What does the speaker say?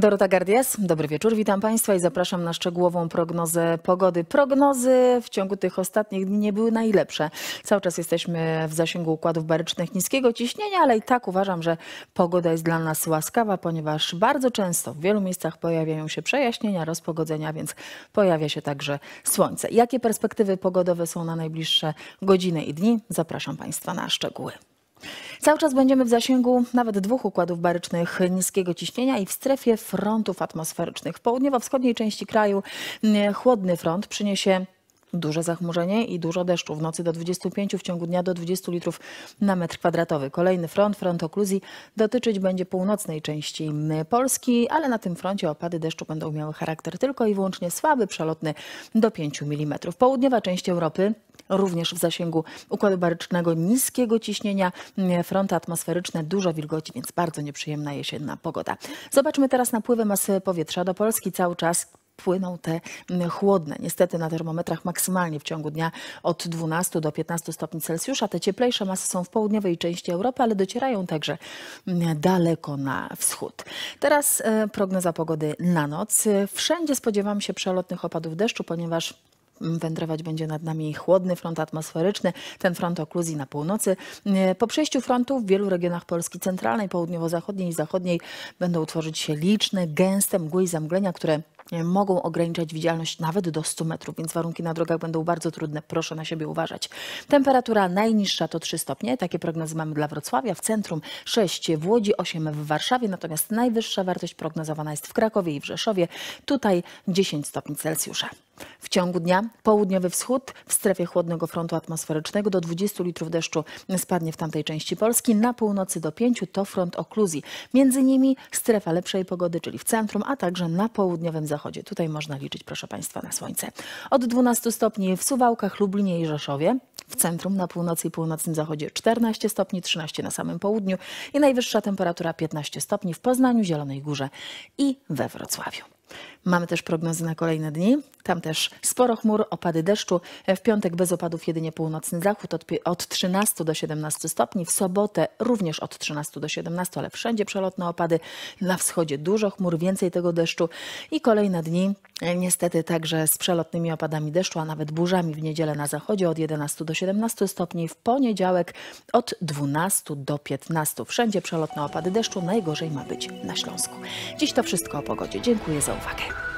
Dorota Gardias, dobry wieczór, witam Państwa i zapraszam na szczegółową prognozę pogody. Prognozy w ciągu tych ostatnich dni nie były najlepsze. Cały czas jesteśmy w zasięgu układów barycznych niskiego ciśnienia, ale i tak uważam, że pogoda jest dla nas łaskawa, ponieważ bardzo często w wielu miejscach pojawiają się przejaśnienia, rozpogodzenia, więc pojawia się także słońce. Jakie perspektywy pogodowe są na najbliższe godziny i dni? Zapraszam Państwa na szczegóły. Cały czas będziemy w zasięgu nawet dwóch układów barycznych niskiego ciśnienia i w strefie frontów atmosferycznych. W południowo-wschodniej części kraju mm, chłodny front przyniesie duże zachmurzenie i dużo deszczu. W nocy do 25, w ciągu dnia do 20 litrów na metr kwadratowy. Kolejny front, front okluzji, dotyczyć będzie północnej części Polski, ale na tym froncie opady deszczu będą miały charakter tylko i wyłącznie słaby, przelotny do 5 mm. Południowa część Europy również w zasięgu układu barycznego niskiego ciśnienia, fronty atmosferyczne, dużo wilgoci, więc bardzo nieprzyjemna jesienna pogoda. Zobaczmy teraz napływy masy powietrza do Polski cały czas płyną te chłodne. Niestety na termometrach maksymalnie w ciągu dnia od 12 do 15 stopni Celsjusza. Te cieplejsze masy są w południowej części Europy, ale docierają także daleko na wschód. Teraz e, prognoza pogody na noc. Wszędzie spodziewam się przelotnych opadów deszczu, ponieważ wędrować będzie nad nami chłodny front atmosferyczny, ten front okluzji na północy. Po przejściu frontu w wielu regionach Polski centralnej, południowo-zachodniej i zachodniej będą tworzyć się liczne, gęste mgły i zamglenia, które mogą ograniczać widzialność nawet do 100 metrów, więc warunki na drogach będą bardzo trudne. Proszę na siebie uważać. Temperatura najniższa to 3 stopnie. Takie prognozy mamy dla Wrocławia. W centrum 6 w Łodzi, 8 w Warszawie, natomiast najwyższa wartość prognozowana jest w Krakowie i w Rzeszowie. Tutaj 10 stopni Celsjusza. W ciągu dnia południowy wschód w strefie chłodnego frontu atmosferycznego do 20 litrów deszczu spadnie w tamtej części Polski, na północy do 5 to front okluzji. Między nimi strefa lepszej pogody, czyli w centrum, a także na południowym zachodzie. Tutaj można liczyć, proszę Państwa, na słońce. Od 12 stopni w Suwałkach, Lublinie i Rzeszowie, w centrum, na północy i północnym zachodzie 14 stopni, 13 na samym południu i najwyższa temperatura 15 stopni w Poznaniu, Zielonej Górze i we Wrocławiu. Mamy też prognozy na kolejne dni. Tam też sporo chmur, opady deszczu. W piątek bez opadów jedynie północny zachód od, 13 do 17 stopni. W sobotę również od 13 do 17, ale wszędzie przelotne opady. Na wschodzie dużo chmur, więcej tego deszczu i kolejne dni e, niestety także z przelotnymi opadami deszczu, a nawet burzami w niedzielę na zachodzie od 11 do 17 stopni. W poniedziałek od 12 do 15. Wszędzie przelotne opady deszczu. Najgorzej ma być na Śląsku. Dziś to wszystko o pogodzie. Dziękuję za uwagę.